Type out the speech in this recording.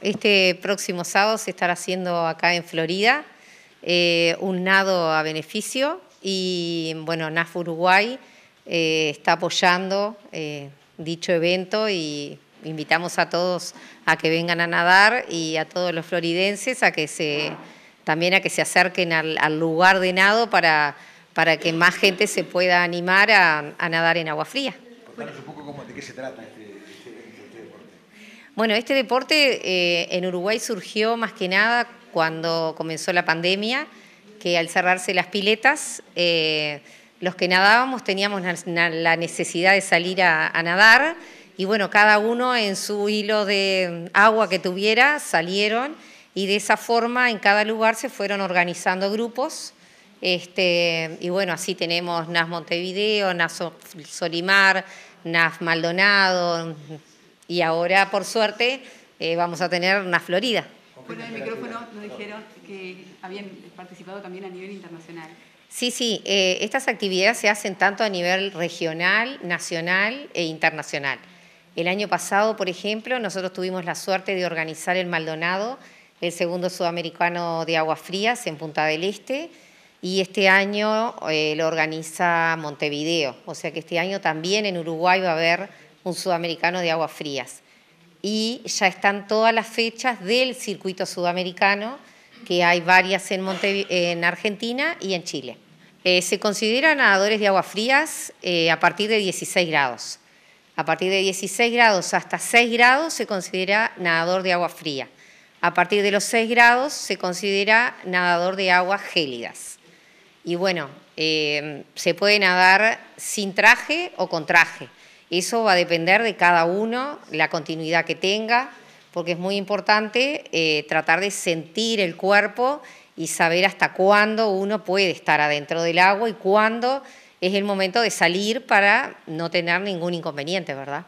Este próximo sábado se estará haciendo acá en Florida eh, un nado a beneficio y bueno, NAF Uruguay eh, está apoyando eh, dicho evento y invitamos a todos a que vengan a nadar y a todos los floridenses a que se también a que se acerquen al, lugar de nado para, para que más gente se pueda animar a, nadar en agua fría. un poco de qué se trata este bueno, este deporte eh, en Uruguay surgió más que nada cuando comenzó la pandemia, que al cerrarse las piletas, eh, los que nadábamos teníamos la necesidad de salir a, nadar y bueno, cada uno en su hilo de agua que tuviera salieron y de esa forma en cada lugar se fueron organizando grupos. Este, y bueno, así tenemos NAS Montevideo, NAS Solimar, NAS Maldonado, y ahora, por suerte, eh, vamos a tener una Florida. Fuera del micrófono nos dijeron que habían participado también a nivel internacional. Sí, sí, eh, estas actividades se hacen tanto a nivel regional, nacional e internacional. El año pasado, por ejemplo, nosotros tuvimos la suerte de organizar el Maldonado, el segundo sudamericano de aguas frías en Punta del Este, y este año eh, lo organiza Montevideo. O sea que este año también en Uruguay va a haber un sudamericano de aguas frías. Y ya están todas las fechas del circuito sudamericano, que hay varias en, Argentina y en Chile. Eh, se considera nadadores de aguas frías eh, a partir de 16 grados. A partir de 16 grados hasta 6 grados se considera nadador de agua fría. A partir de los 6 grados se considera nadador de aguas gélidas. Y bueno, eh, se puede nadar sin traje o con traje. Eso va a depender de cada uno, la continuidad que tenga, porque es muy importante eh, tratar de sentir el cuerpo y saber hasta cuándo uno puede estar adentro del agua y cuándo es el momento de salir para no tener ningún inconveniente, ¿verdad?